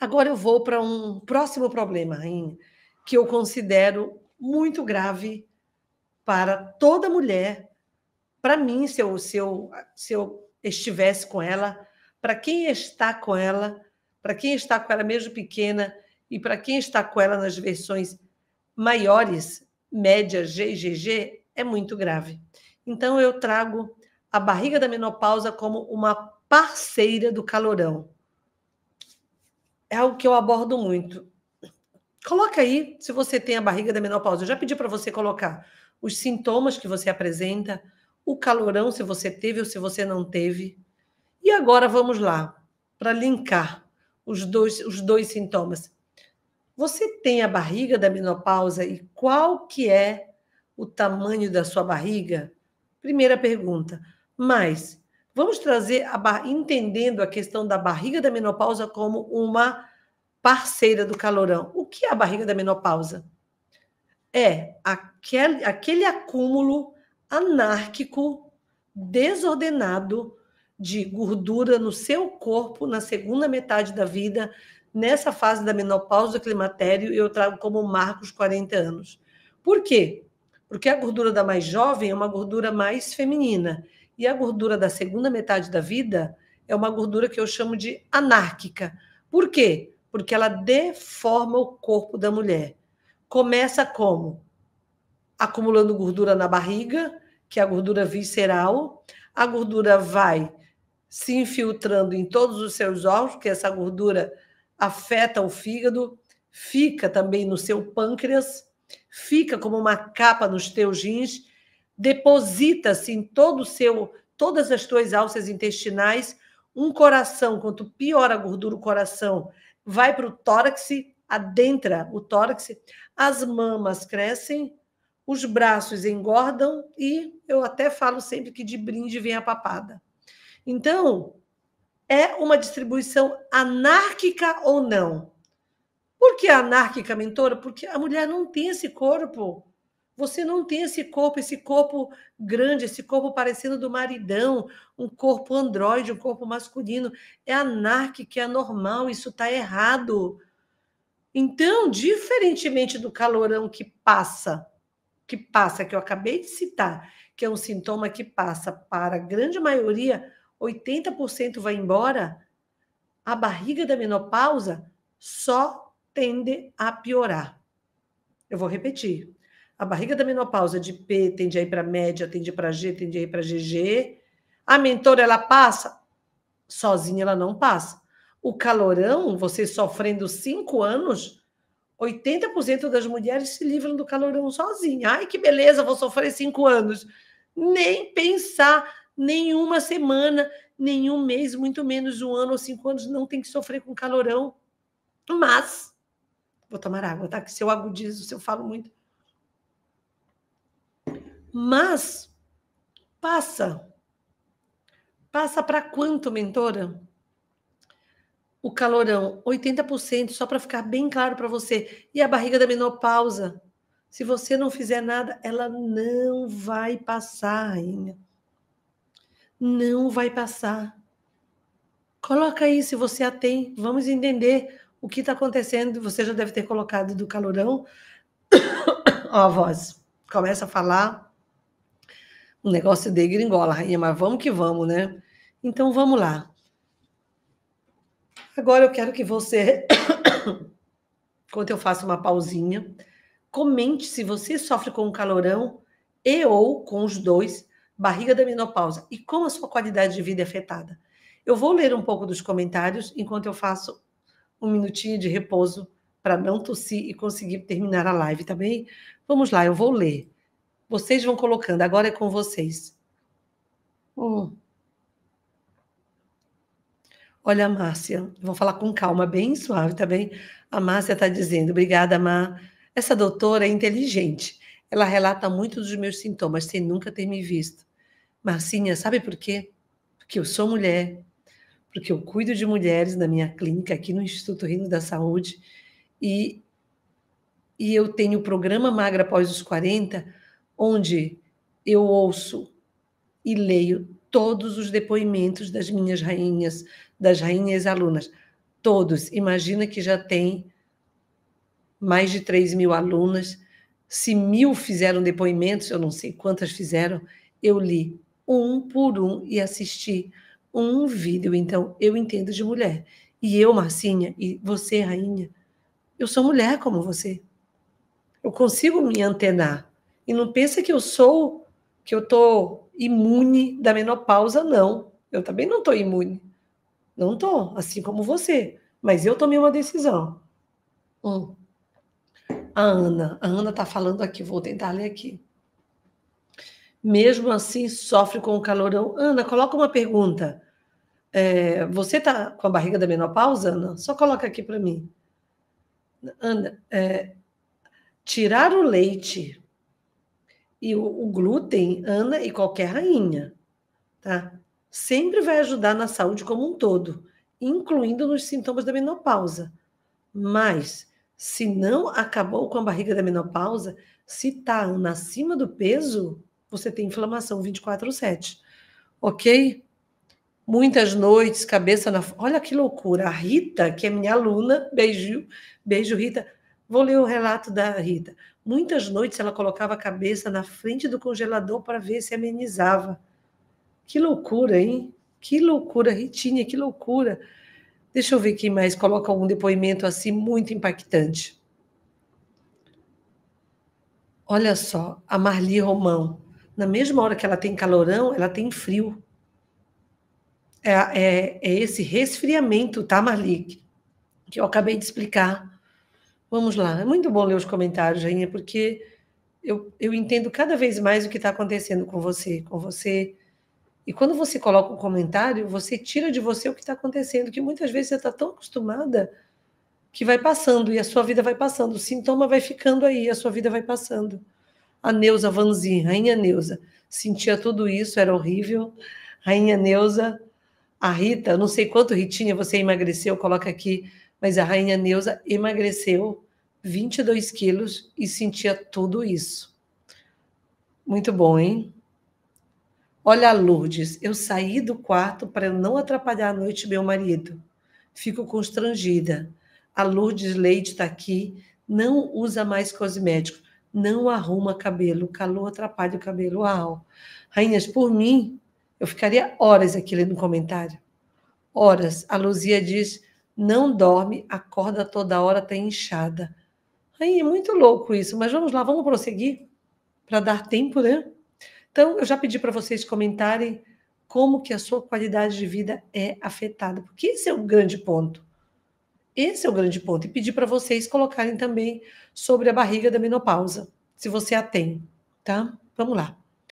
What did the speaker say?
Agora eu vou para um próximo problema, Rainha, que eu considero muito grave para toda mulher. Para mim, se eu, se, eu, se eu estivesse com ela, para quem está com ela, para quem está com ela mesmo pequena e para quem está com ela nas versões maiores, média, GGG, é muito grave. Então eu trago a barriga da menopausa como uma parceira do calorão é algo que eu abordo muito. Coloca aí se você tem a barriga da menopausa. Eu já pedi para você colocar os sintomas que você apresenta, o calorão, se você teve ou se você não teve. E agora vamos lá, para linkar os dois, os dois sintomas. Você tem a barriga da menopausa e qual que é o tamanho da sua barriga? Primeira pergunta. Mas Vamos trazer, a entendendo a questão da barriga da menopausa como uma parceira do calorão. O que é a barriga da menopausa? É aquele, aquele acúmulo anárquico, desordenado de gordura no seu corpo na segunda metade da vida, nessa fase da menopausa climatério, eu trago como Marcos 40 anos. Por quê? Porque a gordura da mais jovem é uma gordura mais feminina e a gordura da segunda metade da vida é uma gordura que eu chamo de anárquica. Por quê? Porque ela deforma o corpo da mulher. Começa como? Acumulando gordura na barriga, que é a gordura visceral. A gordura vai se infiltrando em todos os seus órgãos, porque essa gordura afeta o fígado, fica também no seu pâncreas, fica como uma capa nos teus rins deposita-se em todo o seu, todas as tuas alças intestinais, um coração, quanto pior a gordura o coração, vai para o tórax, adentra o tórax, as mamas crescem, os braços engordam e eu até falo sempre que de brinde vem a papada. Então, é uma distribuição anárquica ou não? Por que anárquica, mentora? Porque a mulher não tem esse corpo você não tem esse corpo, esse corpo grande, esse corpo parecendo do maridão, um corpo androide, um corpo masculino. É anárquico, é anormal, isso está errado. Então, diferentemente do calorão que passa, que passa, que eu acabei de citar, que é um sintoma que passa para a grande maioria, 80% vai embora, a barriga da menopausa só tende a piorar. Eu vou repetir. A barriga da menopausa de P tende a ir para média, tende para G, tende a ir para GG. A mentora, ela passa? Sozinha ela não passa. O calorão, você sofrendo cinco anos, 80% das mulheres se livram do calorão sozinha. Ai, que beleza, vou sofrer cinco anos. Nem pensar, nenhuma semana, nenhum mês, muito menos um ano ou cinco anos, não tem que sofrer com calorão. Mas, vou tomar água, tá? Que se eu agudizo, se eu falo muito. Mas passa. Passa para quanto, mentora? O calorão, 80%, só para ficar bem claro para você. E a barriga da menopausa? Se você não fizer nada, ela não vai passar, rainha. Não vai passar. Coloca aí se você a tem. Vamos entender o que está acontecendo. Você já deve ter colocado do calorão. Ó, a voz. Começa a falar. O negócio de gringola, rainha, mas vamos que vamos, né? Então vamos lá. Agora eu quero que você, enquanto eu faço uma pausinha, comente se você sofre com um calorão e ou com os dois, barriga da menopausa, e como a sua qualidade de vida é afetada. Eu vou ler um pouco dos comentários enquanto eu faço um minutinho de repouso para não tossir e conseguir terminar a live, tá bem? Vamos lá, eu vou ler. Vocês vão colocando, agora é com vocês. Hum. Olha a Márcia, vou falar com calma, bem suave, tá bem? A Márcia está dizendo, obrigada, Má. Essa doutora é inteligente. Ela relata muito dos meus sintomas, sem nunca ter me visto. Marcinha, sabe por quê? Porque eu sou mulher, porque eu cuido de mulheres na minha clínica, aqui no Instituto Rino da Saúde, e, e eu tenho o programa Magra Após os 40 onde eu ouço e leio todos os depoimentos das minhas rainhas, das rainhas alunas. Todos. Imagina que já tem mais de 3 mil alunas. Se mil fizeram depoimentos, eu não sei quantas fizeram, eu li um por um e assisti um vídeo. Então, eu entendo de mulher. E eu, Marcinha, e você, rainha, eu sou mulher como você. Eu consigo me antenar e não pensa que eu sou, que eu tô imune da menopausa, não. Eu também não tô imune. Não tô, assim como você. Mas eu tomei uma decisão. Hum. A Ana, a Ana tá falando aqui, vou tentar ler aqui. Mesmo assim, sofre com o calorão. Ana, coloca uma pergunta. É, você tá com a barriga da menopausa, Ana? Só coloca aqui para mim. Ana, é, tirar o leite e o, o glúten, Ana e qualquer rainha, tá? Sempre vai ajudar na saúde como um todo, incluindo nos sintomas da menopausa. Mas, se não acabou com a barriga da menopausa, se está acima do peso, você tem inflamação 24/7. OK? Muitas noites, cabeça na. Olha que loucura. A Rita, que é minha aluna, beijo, beijo, Rita. Vou ler o relato da Rita. Muitas noites ela colocava a cabeça na frente do congelador para ver se amenizava. Que loucura, hein? Que loucura, Ritinha, que loucura. Deixa eu ver quem mais coloca um depoimento assim muito impactante. Olha só, a Marli Romão. Na mesma hora que ela tem calorão, ela tem frio. É, é, é esse resfriamento, tá, Marli? Que eu acabei de explicar. Vamos lá. É muito bom ler os comentários, Rainha, porque eu, eu entendo cada vez mais o que está acontecendo com você, com você. E quando você coloca um comentário, você tira de você o que está acontecendo, que muitas vezes você está tão acostumada que vai passando e a sua vida vai passando, o sintoma vai ficando aí, a sua vida vai passando. A Neuza Vanzin, Rainha Neuza, sentia tudo isso, era horrível. Rainha Neuza, a Rita, não sei quanto Ritinha você emagreceu, coloca aqui mas a rainha Neuza emagreceu 22 quilos e sentia tudo isso. Muito bom, hein? Olha, Lourdes, eu saí do quarto para não atrapalhar a noite meu marido. Fico constrangida. A Lourdes Leite está aqui, não usa mais cosméticos, não arruma cabelo, o calor atrapalha o cabelo. Uau! Rainhas, por mim, eu ficaria horas aqui lendo comentário. Horas. A Luzia diz não dorme, acorda toda hora, até tá inchada. Aí é muito louco isso, mas vamos lá, vamos prosseguir para dar tempo, né? Então, eu já pedi para vocês comentarem como que a sua qualidade de vida é afetada, porque esse é o grande ponto. Esse é o grande ponto. E pedi para vocês colocarem também sobre a barriga da menopausa, se você a tem, tá? Vamos lá.